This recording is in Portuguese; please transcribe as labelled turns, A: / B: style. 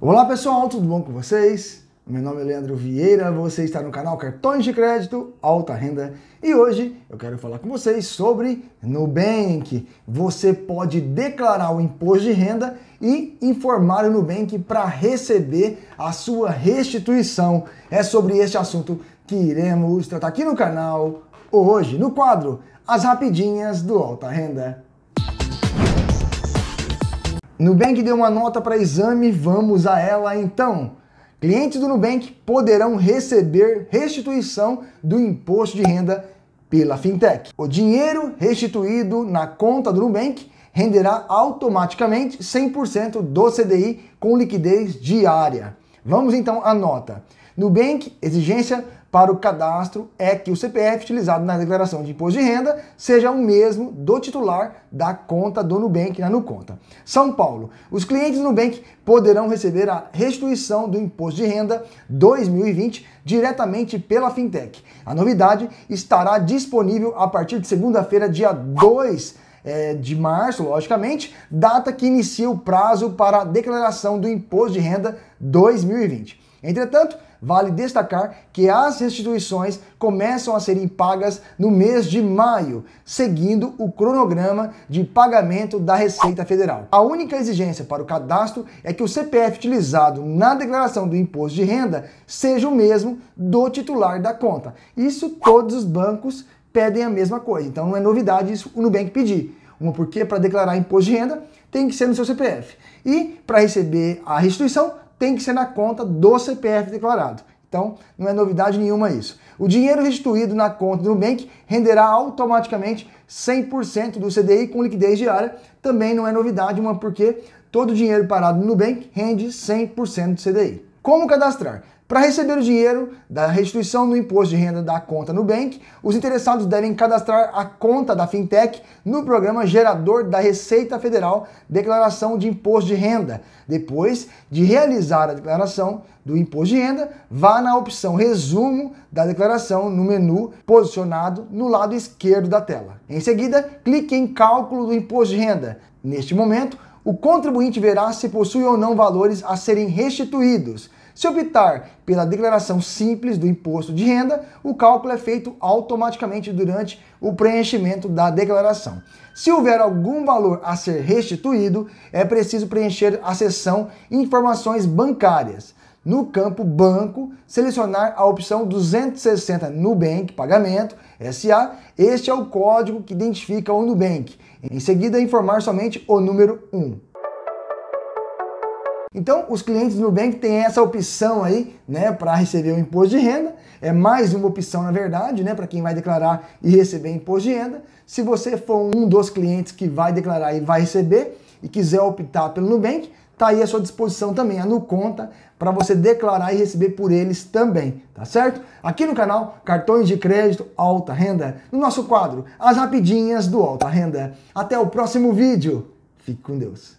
A: Olá pessoal, tudo bom com vocês? Meu nome é Leandro Vieira, você está no canal Cartões de Crédito Alta Renda e hoje eu quero falar com vocês sobre Nubank. Você pode declarar o imposto de renda e informar o Nubank para receber a sua restituição. É sobre este assunto que iremos tratar aqui no canal hoje, no quadro As Rapidinhas do Alta Renda. Nubank deu uma nota para exame, vamos a ela então. Clientes do Nubank poderão receber restituição do imposto de renda pela fintech. O dinheiro restituído na conta do Nubank renderá automaticamente 100% do CDI com liquidez diária. Vamos então à nota. Nubank, exigência para o cadastro é que o CPF utilizado na declaração de imposto de renda seja o mesmo do titular da conta do Nubank na Nuconta. São Paulo. Os clientes do Nubank poderão receber a restituição do imposto de renda 2020 diretamente pela Fintech. A novidade estará disponível a partir de segunda-feira, dia 2 eh, de março, logicamente, data que inicia o prazo para a declaração do imposto de renda 2020. Entretanto, Vale destacar que as restituições começam a serem pagas no mês de maio, seguindo o cronograma de pagamento da Receita Federal. A única exigência para o cadastro é que o CPF utilizado na declaração do imposto de renda seja o mesmo do titular da conta. Isso todos os bancos pedem a mesma coisa, então não é novidade isso o Nubank pedir. Uma porque para declarar imposto de renda tem que ser no seu CPF. E para receber a restituição tem que ser na conta do CPF declarado. Então, não é novidade nenhuma isso. O dinheiro restituído na conta do Nubank renderá automaticamente 100% do CDI com liquidez diária. Também não é novidade, uma porque todo o dinheiro parado no Nubank rende 100% do CDI. Como cadastrar? Para receber o dinheiro da restituição do imposto de renda da conta Nubank, os interessados devem cadastrar a conta da Fintech no programa gerador da Receita Federal Declaração de Imposto de Renda. Depois de realizar a declaração do imposto de renda, vá na opção Resumo da declaração no menu posicionado no lado esquerdo da tela. Em seguida, clique em Cálculo do Imposto de Renda. Neste momento, o contribuinte verá se possui ou não valores a serem restituídos. Se optar pela declaração simples do imposto de renda, o cálculo é feito automaticamente durante o preenchimento da declaração. Se houver algum valor a ser restituído, é preciso preencher a seção Informações Bancárias. No campo Banco, selecionar a opção 260 Nubank Pagamento SA. Este é o código que identifica o Nubank. Em seguida, informar somente o número 1. Então, os clientes do Nubank têm essa opção aí, né, para receber o imposto de renda. É mais uma opção, na verdade, né, para quem vai declarar e receber imposto de renda. Se você for um dos clientes que vai declarar e vai receber e quiser optar pelo Nubank, tá aí à sua disposição também a NuConta para você declarar e receber por eles também, tá certo? Aqui no canal, cartões de crédito alta renda, no nosso quadro, as rapidinhas do alta renda. Até o próximo vídeo. Fique com Deus.